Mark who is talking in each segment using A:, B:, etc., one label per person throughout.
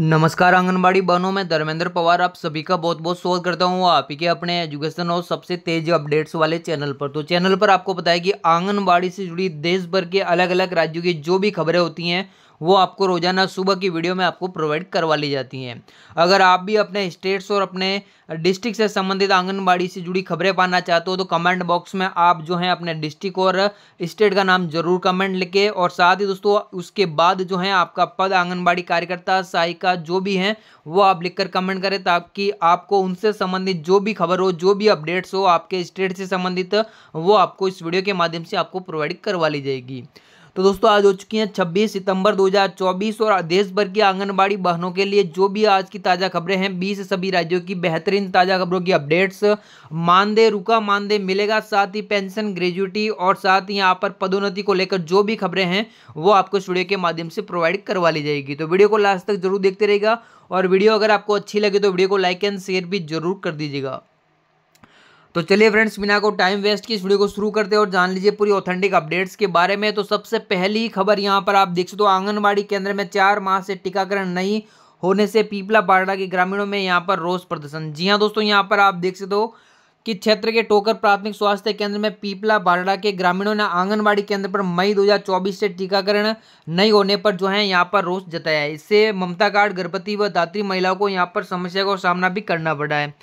A: नमस्कार आंगनबाड़ी बहनों में धर्मेंद्र पवार आप सभी का बहुत बहुत स्वागत करता हूँ आप ही के अपने एजुकेशन और सबसे तेज अपडेट्स वाले चैनल पर तो चैनल पर आपको बताया कि आंगनबाड़ी से जुड़ी देश भर के अलग अलग राज्यों की जो भी खबरें होती हैं वो आपको रोज़ाना सुबह की वीडियो में आपको प्रोवाइड करवा ली जाती हैं अगर आप भी अपने स्टेट्स और अपने डिस्ट्रिक्ट से संबंधित आंगनबाड़ी से जुड़ी खबरें पाना चाहते हो तो कमेंट बॉक्स में आप जो है अपने डिस्ट्रिक्ट और स्टेट का नाम जरूर कमेंट लिखे और साथ ही दोस्तों उसके बाद जो है आपका पद आंगनबाड़ी कार्यकर्ता सहायिका जो भी हैं वो आप लिखकर कमेंट करें ताकि आपको उनसे संबंधित जो भी खबर हो जो भी अपडेट्स हो आपके स्टेट से संबंधित वो आपको इस वीडियो के माध्यम से आपको प्रोवाइड करवा ली जाएगी तो दोस्तों आज हो चुकी हैं 26 सितंबर 2024 और देश भर की आंगनबाड़ी बहनों के लिए जो भी आज की ताज़ा खबरें हैं बीस सभी राज्यों की बेहतरीन ताज़ा खबरों की अपडेट्स मानदेय रुका मानदेय मिलेगा साथ ही पेंशन ग्रेजुटी और साथ ही यहाँ पर पदोन्नति को लेकर जो भी खबरें हैं वो आपको स्टूडियो के माध्यम से प्रोवाइड करवा ली जाएगी तो वीडियो को लास्ट तक जरूर देखते रहेगा और वीडियो अगर आपको अच्छी लगे तो वीडियो को लाइक एंड शेयर भी जरूर कर दीजिएगा तो चलिए फ्रेंड्स बिना को टाइम वेस्ट की इस वीडियो को शुरू करते हैं और जान लीजिए पूरी ऑथेंटिक अपडेट्स के बारे में तो सबसे पहली खबर यहाँ पर आप देख सकते हो तो आंगनबाड़ी केंद्र में चार माह से टीकाकरण नहीं होने से पीपला बाड़ा के ग्रामीणों में यहाँ पर रोष प्रदर्शन जी हाँ दोस्तों यहाँ पर आप देख सकते हो कि क्षेत्र के टोकर प्राथमिक स्वास्थ्य केंद्र में पीपला बारडा के ग्रामीणों ने आंगनबाड़ी केंद्र पर मई 2024 से टीकाकरण नहीं होने पर जो है यहाँ पर रोष जताया है इससे ममता कार्ड गर्भवती व दात्री महिलाओं को यहाँ पर समस्या का सामना भी करना पड़ा है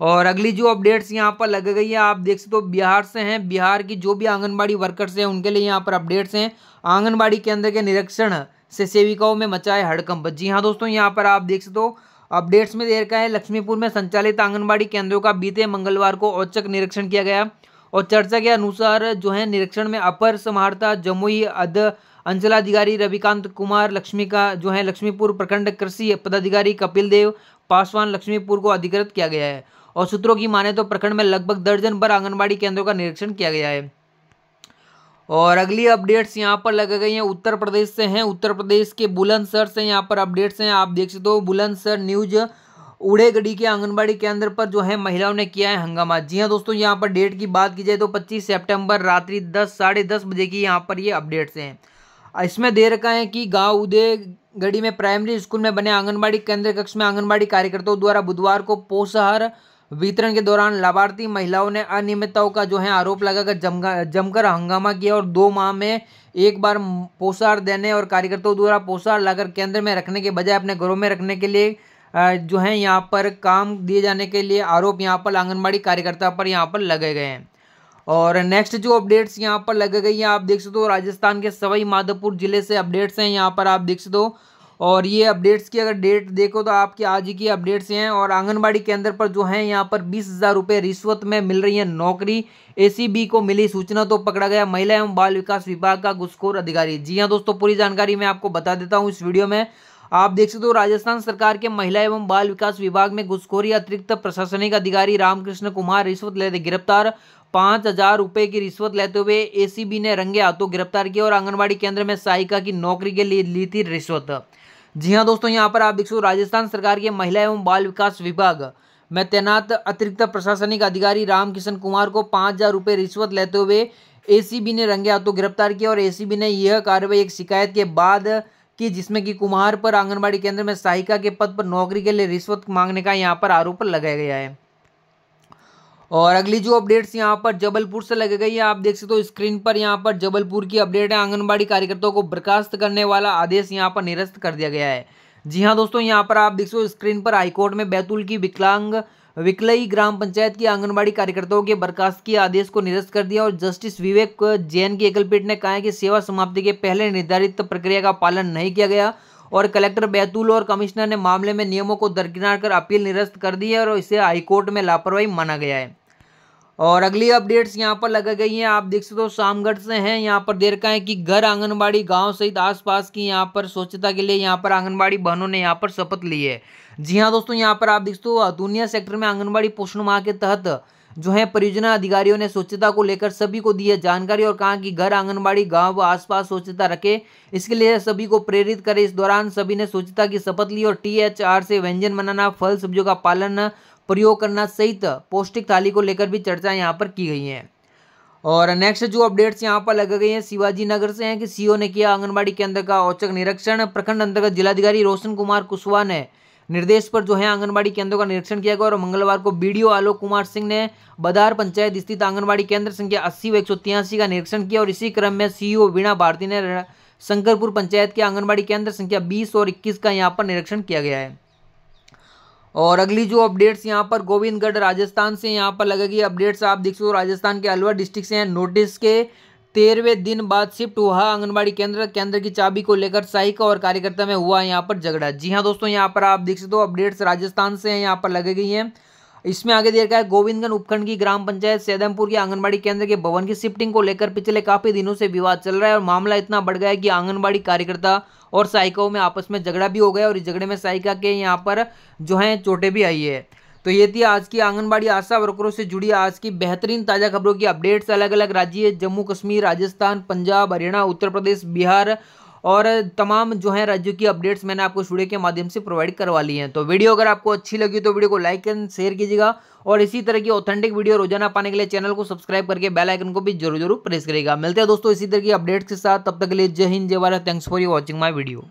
A: और अगली जो अपडेट्स यहाँ पर लग गई है आप देख सकते हो बिहार से हैं बिहार की जो भी आंगनबाड़ी वर्कर्स हैं उनके लिए यहाँ पर अपडेट्स हैं आंगनबाड़ी केंद्र के निरीक्षण से सेविकाओं में मचाए हड़कंप जी हाँ दोस्तों यहाँ पर आप देख सकते हो अपडेट्स में देर का है लक्ष्मीपुर में संचालित आंगनबाड़ी केंद्रों का बीते मंगलवार को औचक निरीक्षण किया गया और चर्चा के अनुसार जो है निरीक्षण में अपर समाहर्ता जमुई अध अंचलाधिकारी रविकांत कुमार लक्ष्मी का जो है लक्ष्मीपुर प्रखंड कृषि पदाधिकारी कपिल देव पासवान लक्ष्मीपुर को अधिकृत किया गया है और सूत्रों की माने तो प्रखंड में लगभग दर्जन भर आंगनबाड़ी केंद्रों का निरीक्षण किया गया है और अगली अपडेट्स यहाँ पर लग गई हैं उत्तर प्रदेश से हैं उत्तर प्रदेश के बुलंदसर से यहाँ पर अपडेट्स हैं आप देख सकते हो बुलंदसर न्यूज उड़ेगढ़ी के आंगनबाड़ी केंद्र पर जो है महिलाओं ने किया है हंगामा जी हाँ दोस्तों यहाँ पर डेट की बात की जाए तो 25 सितंबर रात्रि दस साढ़े दस बजे की यहाँ पर ये अपडेट्स हैं इसमें दे रखा है कि गांव उदयगढ़ी में प्राइमरी स्कूल में बने आंगनबाड़ी केंद्र कक्ष में आंगनबाड़ी कार्यकर्ताओं द्वारा बुधवार को पोषाहार वितरण के दौरान लाभार्थी महिलाओं ने अनियमितताओं का जो है आरोप लगाकर जम जमकर हंगामा किया और दो माह में एक बार पोषार देने और कार्यकर्ताओं द्वारा पोषार लाकर केंद्र में रखने के बजाय अपने घरों में रखने के लिए जो है यहाँ पर काम दिए जाने के लिए आरोप यहाँ पर आंगनबाड़ी कार्यकर्ता पर यहाँ पर लगे गए हैं और नेक्स्ट जो अपडेट्स यहाँ पर लगे गई हैं आप देख सकते हो राजस्थान के सवाई माधोपुर जिले से अपडेट्स हैं यहाँ पर आप देख सकते हो और ये अपडेट्स की अगर डेट देखो तो आपकी आज ही की अपडेट्स हैं और आंगनबाड़ी केंद्र पर जो है यहाँ पर बीस हज़ार रुपये रिश्वत में मिल रही है नौकरी एसीबी को मिली सूचना तो पकड़ा गया महिला एवं बाल विकास विभाग का घुसखोर अधिकारी जी हाँ दोस्तों पूरी जानकारी मैं आपको बता देता हूँ इस वीडियो में आप देख सकते हो राजस्थान सरकार के महिला एवं बाल विकास विभाग में घुसखोरी अतिरिक्त प्रशासनिक अधिकारी रामकृष्ण कुमार रिश्वत लेते गिरफ्तार पाँच हजार रुपये की रिश्वत लेते हुए एसीबी ने रंगे हाथों गिरफ्तार किया और आंगनबाड़ी केंद्र में सहायिका की नौकरी के लिए ली थी रिश्वत जी हाँ दोस्तों यहाँ पर आप देख सकते हो राजस्थान सरकार के महिला एवं बाल विकास विभाग में तैनात अतिरिक्त प्रशासनिक अधिकारी रामकिशन कुमार को पाँच हज़ार रुपये रिश्वत लेते हुए एसीबी ने रंगे हाथों गिरफ्तार किया और एसीबी ने यह कार्रवाई एक शिकायत के बाद की जिसमें कि कुमार पर आंगनबाड़ी केंद्र में सहायिका के पद पर नौकरी के लिए रिश्वत मांगने का यहाँ पर आरोप लगाया गया है और अगली जो अपडेट्स यहाँ पर जबलपुर से लग गई है आप देख सकते हो तो स्क्रीन पर यहाँ पर जबलपुर की अपडेट है आंगनबाड़ी कार्यकर्ताओं को बर्खास्त करने वाला आदेश यहाँ पर निरस्त कर दिया गया है जी हाँ दोस्तों यहाँ पर आप देख सको स्क्रीन पर हाईकोर्ट में बैतूल की विकलांग विकलई ग्राम पंचायत की आंगनबाड़ी कार्यकर्ताओं के बर्खास्त के आदेश को निरस्त कर दिया और जस्टिस विवेक जैन की एकलपीठ ने कहा है कि सेवा समाप्ति के पहले निर्धारित प्रक्रिया का पालन नहीं किया गया और कलेक्टर बैतूल और कमिश्नर ने मामले में नियमों को दरकिनार कर अपील निरस्त कर दी है और इसे हाईकोर्ट में लापरवाही माना गया है और अगली अपडेट्स यहाँ पर लगा गई हैं आप देख सकते हो शामगढ़ से हैं यहाँ पर देर का है कि घर आंगनबाड़ी गांव सहित आसपास की यहाँ पर स्वच्छता के लिए यहाँ पर आंगनबाड़ी बहनों ने यहाँ पर शपथ ली है जी हाँ दोस्तों यहाँ पर आप देख सकते हो दुनिया सेक्टर में आंगनबाड़ी पोषण माह के तहत जो है परियोजना अधिकारियों ने स्वच्छता को लेकर सभी को दी है जानकारी और कहा कि घर आंगनबाड़ी गांव व आसपास स्वच्छता रखे इसके लिए सभी को प्रेरित करें इस दौरान सभी ने स्वच्छता की शपथ ली और टीएचआर से व्यंजन बनाना फल सब्जियों का पालन प्रयोग करना सहित पौष्टिक थाली को लेकर भी चर्चा यहाँ पर की गई है और नेक्स्ट जो अपडेट्स यहाँ पर लगे गई हैं शिवाजी नगर से हैं कि सीओ ने किया आंगनबाड़ी केंद्र का औचक निरीक्षण प्रखंड अंतर्गत जिलाधिकारी रोशन कुमार कुशवाहा ने निर्देश पर जो है आंगनबाड़ी केंद्रों का निरीक्षण किया गया और मंगलवार को बीडीओ आलोक कुमार सिंह ने बदार पंचायत स्थित आंगनबाड़ी केंद्र संख्या अस्सी व एक का निरीक्षण किया और इसी क्रम में सीईओ वीणा भारती ने शंकरपुर पंचायत के आंगनबाड़ी केंद्र संख्या बीस और इक्कीस का यहाँ पर निरीक्षण किया गया है और अगली जो अपडेट्स यहाँ पर गोविंदगढ़ राजस्थान से यहाँ पर लगेगी अपडेट्स आप देख सकते हो राजस्थान के अलवर डिस्ट्रिक्ट से हैं नोटिस के तेरहवें दिन बाद शिफ्ट हुआ आंगनबाड़ी केंद्र केंद्र की चाबी को लेकर सहायिका और कार्यकर्ता में हुआ यहाँ पर झगड़ा जी हाँ दोस्तों यहाँ पर आप देख सकते हो अपडेट्स राजस्थान से यहाँ पर लगे गई हैं इसमें आगे दिया गया है गोविंदगंज उपखंड की ग्राम पंचायत सैदमपुर के आंगनबाड़ी केंद्र के भवन की शिफ्टिंग को लेकर पिछले काफी दिनों से विवाद चल रहा है और मामला इतना बढ़ गया है कि आंगनबाड़ी कार्यकर्ता और सहायिकाओं में आपस में झगड़ा भी हो गया और इस झगड़े में सहायिका के यहाँ पर जो है चोटें भी आई है तो ये थी आज की आंगनबाड़ी आशा वर्करों से जुड़ी आज की बेहतरीन ताज़ा खबरों की अपडेट्स अलग अलग राज्य जम्मू कश्मीर राजस्थान पंजाब हरियाणा उत्तर प्रदेश बिहार और तमाम जो है राज्यों की अपडेट्स मैंने आपको स्टूडियो के माध्यम से प्रोवाइड करवा ली हैं तो वीडियो अगर आपको अच्छी लगी तो वीडियो को लाइक एंड शेयर कीजिएगा और इसी तरह की ऑथेंटिक वीडियो रोजाना पाने के लिए चैनल को सब्सक्राइब करके बेल आइकन को भी जरूर जरूर प्रेस करेगा मिलते हैं दोस्तों इसी तरह की अपडेट्स के साथ तब तक के लिए जय हिंद जय Bharat thanks for you watching my video